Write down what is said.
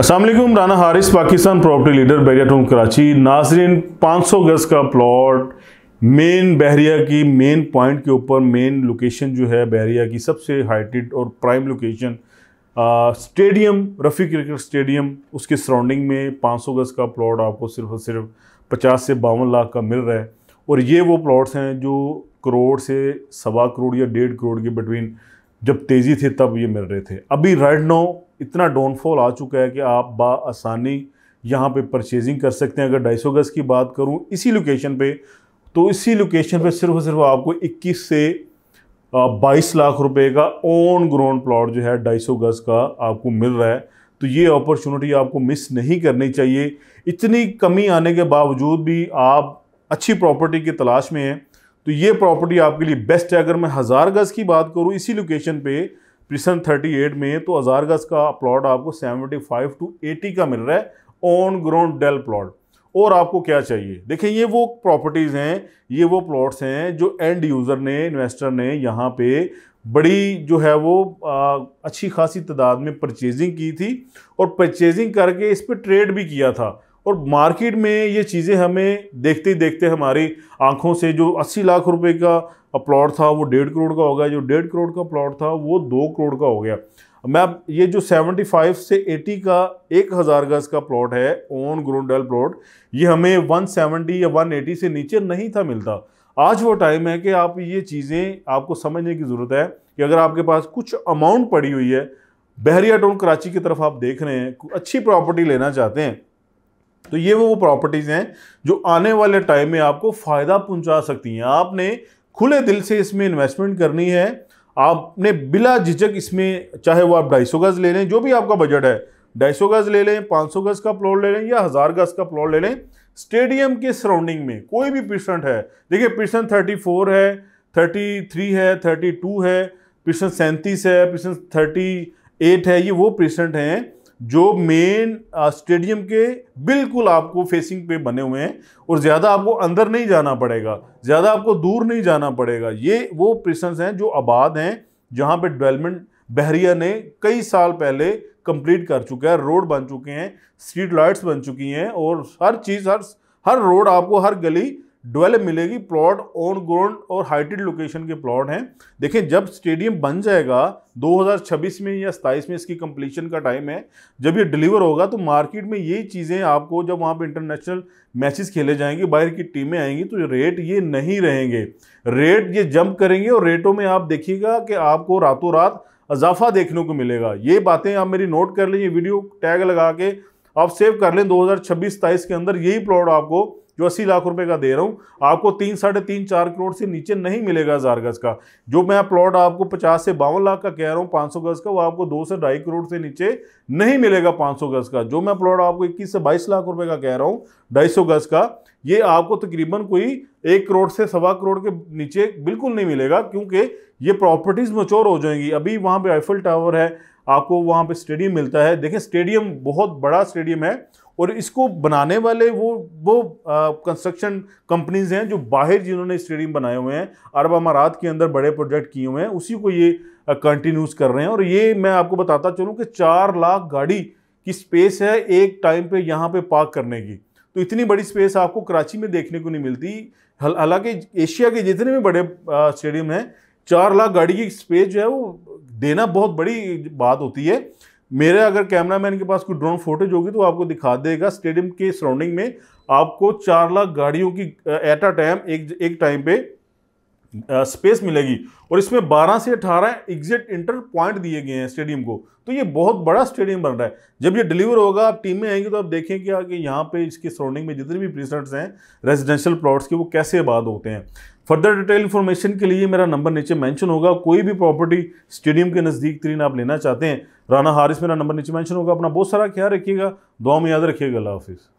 Aslam Rana Haris Pakistan property leader team Karachi नाजरीन 500 गज़ का प्लॉट मेन बहरिया की मेन पॉइंट के ऊपर मेन लोकेशन जो है बहरिया की सबसे हाइटेड और prime location stadium Rafi cricket stadium उसके सराउंडिंग में 500 गज़ का प्लॉट आपको सिर्फ और सिर्फ 50 से बावन लाख का मिल रहा है और ये वो प्लॉट्स हैं जो करोड़ से सवा करोड़ या डेढ़ करोड़ के बिटवीन जब तेज़ी थे तब ये मिल रहे थे अभी राइट नो इतना डाउनफॉल आ चुका है कि आप बासानी यहाँ पे परचेजिंग कर सकते हैं अगर ढाई सौ गज़ की बात करूँ इसी लोकेशन पे तो इसी लोकेशन पे सिर्फ सिर्फ आपको 21 से 22 लाख रुपए का ऑन ग्राउंड प्लॉट जो है ढाई सौ गज़ का आपको मिल रहा है तो ये अपॉर्चुनिटी आपको मिस नहीं करनी चाहिए इतनी कमी आने के बावजूद भी आप अच्छी प्रॉपर्टी की तलाश में हैं तो ये प्रॉपर्टी आपके लिए बेस्ट है अगर मैं हज़ार गज़ की बात करूँ इसी लोकेशन पर प्रिसन 38 में तो अजारगस का प्लॉट आपको 75 टू 80 का मिल रहा है ऑन ग्राउंड डेल प्लॉट और आपको क्या चाहिए देखिए ये वो प्रॉपर्टीज़ हैं ये वो प्लॉट्स हैं जो एंड यूज़र ने इन्वेस्टर ने यहाँ पे बड़ी जो है वो आ, अच्छी खासी तादाद में परचेजिंग की थी और परचेजिंग करके इस पर ट्रेड भी किया था और मार्केट में ये चीज़ें हमें देखते देखते हमारी आंखों से जो 80 लाख रुपए का प्लॉट था वो डेढ़ करोड़ का हो गया जो डेढ़ करोड़ का प्लॉट था वो दो करोड़ का हो गया मैं ये जो 75 से 80 का एक हज़ार गज का प्लॉट है ओन ग्रोडल प्लॉट ये हमें 170 या 180 से नीचे नहीं था मिलता आज वो टाइम है कि आप ये चीज़ें आपको समझने की ज़रूरत है कि अगर आपके पास कुछ अमाउंट पड़ी हुई है बहरिया टाउन कराची की तरफ आप देख रहे हैं अच्छी प्रॉपर्टी लेना चाहते हैं तो ये वो प्रॉपर्टीज़ हैं जो आने वाले टाइम में आपको फ़ायदा पहुंचा सकती हैं आपने खुले दिल से इसमें इन्वेस्टमेंट करनी है आपने बिला झिझक इसमें चाहे वो आप ढाई सौ गज़ ले लें जो भी आपका बजट है ढाई सौ गज़ ले लें पाँच सौ गज़ का प्लॉट ले लें या हज़ार गज़ का प्लॉट ले लें स्टेडियम के सराउंडिंग में कोई भी पेशेंट है देखिए पिशन थर्टी फोर है थर्टी थ्री है थर्टी टू है पिशन सैंतीस है पिशन थर्टी एट है ये वो पेशेंट हैं जो मेन स्टेडियम uh, के बिल्कुल आपको फेसिंग पे बने हुए हैं और ज़्यादा आपको अंदर नहीं जाना पड़ेगा ज़्यादा आपको दूर नहीं जाना पड़ेगा ये वो प्रिशंस हैं जो आबाद हैं जहाँ पे डेवलपमेंट बहरिया ने कई साल पहले कंप्लीट कर चुका है रोड बन चुके हैं स्ट्रीट लाइट्स बन चुकी हैं और हर चीज़ हर हर रोड आपको हर गली डवेल मिलेगी प्लॉट ऑन ग्राउंड और हाइटेड लोकेशन के प्लॉट हैं देखें जब स्टेडियम बन जाएगा 2026 में या सताईस में इसकी कंप्लीशन का टाइम है जब ये डिलीवर होगा तो मार्केट में ये चीज़ें आपको जब वहाँ पे इंटरनेशनल मैचेस खेले जाएंगे बाहर की टीमें आएंगी तो रेट ये नहीं रहेंगे रेट ये जंप करेंगे और रेटों में आप देखिएगा कि आपको रातों रात इजाफा देखने को मिलेगा ये बातें आप मेरी नोट कर लें ये वीडियो टैग लगा के आप सेव कर लें दो हज़ार के अंदर यही प्लॉट आपको जो अस्सी लाख रुपए का दे रहा हूँ आपको तीन साढ़े तीन चार करोड़ से नीचे नहीं मिलेगा हज़ार गज़ का जो मैं प्लॉट आपको पचास से बावन लाख का कह रहा हूँ पाँच सौ गज़ का वो आपको दो से ढाई करोड़ से नीचे नहीं मिलेगा पाँच सौ गज़ का जो मैं प्लॉट आपको इक्कीस से बाईस लाख रुपये का कह रहा हूँ ढाई सौ गज़ का ये आपको तकरीबन कोई एक करोड़ से सवा करोड़ के नीचे बिल्कुल नहीं मिलेगा क्योंकि ये प्रॉपर्टीज़ मचोर हो जाएंगी अभी वहाँ पे आईफल टावर है आपको वहाँ पे स्टेडियम मिलता है देखें स्टेडियम बहुत बड़ा स्टेडियम है और इसको बनाने वाले वो वो कंस्ट्रक्शन कंपनीज हैं जो बाहर जिन्होंने स्टेडियम बनाए हुए हैं अरब अमारात के अंदर बड़े प्रोजेक्ट किए हुए हैं उसी को ये कंटिन्यूस कर रहे हैं और ये मैं आपको बताता चलूँ कि चार लाख गाड़ी की स्पेस है एक टाइम पे यहाँ पे पार्क करने की तो इतनी बड़ी स्पेस आपको कराची में देखने को नहीं मिलती हालांकि एशिया के जितने भी बड़े स्टेडियम हैं चार लाख गाड़ी की स्पेस जो है वो देना बहुत बड़ी बात होती है मेरे अगर कैमरा मैन के पास कोई ड्रोन फोटेज होगी तो आपको दिखा देगा स्टेडियम के सराउंडिंग में आपको चार लाख गाड़ियों की एट अ टाइम एक एक टाइम पे स्पेस मिलेगी और इसमें 12 से 18 एग्जिट इंटर पॉइंट दिए गए हैं स्टेडियम को तो ये बहुत बड़ा स्टेडियम बन रहा है जब ये डिलीवर होगा आप टीम में आएंगे तो आप देखें क्या कि यहाँ पे इसके सराउंडिंग में जितने भी प्रीसेंट्स हैं रेजिडेंशियल प्लॉट्स के वो कैसे आबाद होते हैं फर्दर डिटेल इन्फॉर्मेशन के लिए मेरा नंबर नीचे मैंशन होगा कोई भी प्रॉपर्टी स्टेडियम के नज़दीक तरीन आप लेना चाहते हैं राना हारिस मेरा नंबर नीचे मैंशन होगा अपना बहुत सारा ख्याल रखिएगा दुआ में याद रखिएगा अल्लाह हाफिज़